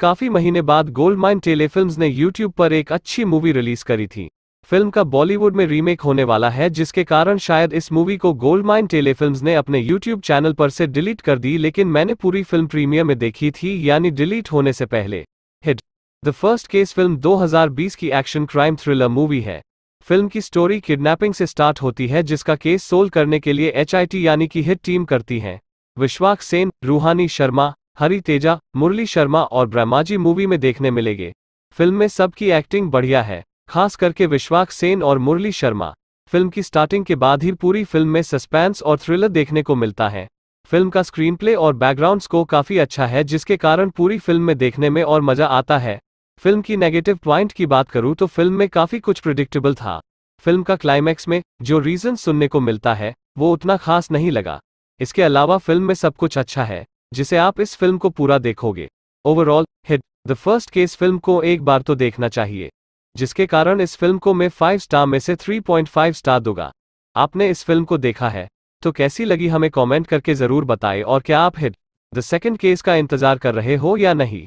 काफी महीने बाद गोल्ड माइन टेले फिल्म्स ने यूट्यूब पर एक अच्छी मूवी रिलीज करी थी फिल्म का बॉलीवुड में रीमेक होने वाला है जिसके कारण शायद इस मूवी को गोल्ड माइन टेले फिल्म्स ने अपने यूट्यूब चैनल पर से डिलीट कर दी लेकिन मैंने पूरी फिल्म प्रीमियर में देखी थी यानी डिलीट होने से पहले HIT the First Case film 2020 की एक्शन क्राइम थ्रिलर मूवी है फिल्म की स्टोरी किडनैपिंग से स्टार्ट होती है जिसका केस सोल्व करने के लिए एच यानी कि हिट टीम करती है विश्वाक सेन रूहानी शर्मा हरी तेजा मुरली शर्मा और ब्रह्माजी मूवी में देखने मिलेंगे फिल्म में सबकी एक्टिंग बढ़िया है खास करके विश्वाक सेन और मुरली शर्मा फिल्म की स्टार्टिंग के बाद ही पूरी फिल्म में सस्पेंस और थ्रिलर देखने को मिलता है फिल्म का स्क्रीन प्ले और बैकग्राउंड स्कोर काफी अच्छा है जिसके कारण पूरी फिल्म में देखने में और मजा आता है फिल्म की नेगेटिव पॉइंट की बात करूं तो फिल्म में काफी कुछ प्रिडिक्टेबल था फिल्म का क्लाइमैक्स में जो रीजन सुनने को मिलता है वो उतना खास नहीं लगा इसके अलावा फिल्म में सब कुछ अच्छा है जिसे आप इस फिल्म को पूरा देखोगे overall HIT the First Case film को एक बार तो देखना चाहिए जिसके कारण इस फिल्म को मैं फाइव स्टार में से 3.5 स्टार दूंगा आपने इस फिल्म को देखा है तो कैसी लगी हमें कमेंट करके जरूर बताएं और क्या आप हिट द सेकंड केस का इंतजार कर रहे हो या नहीं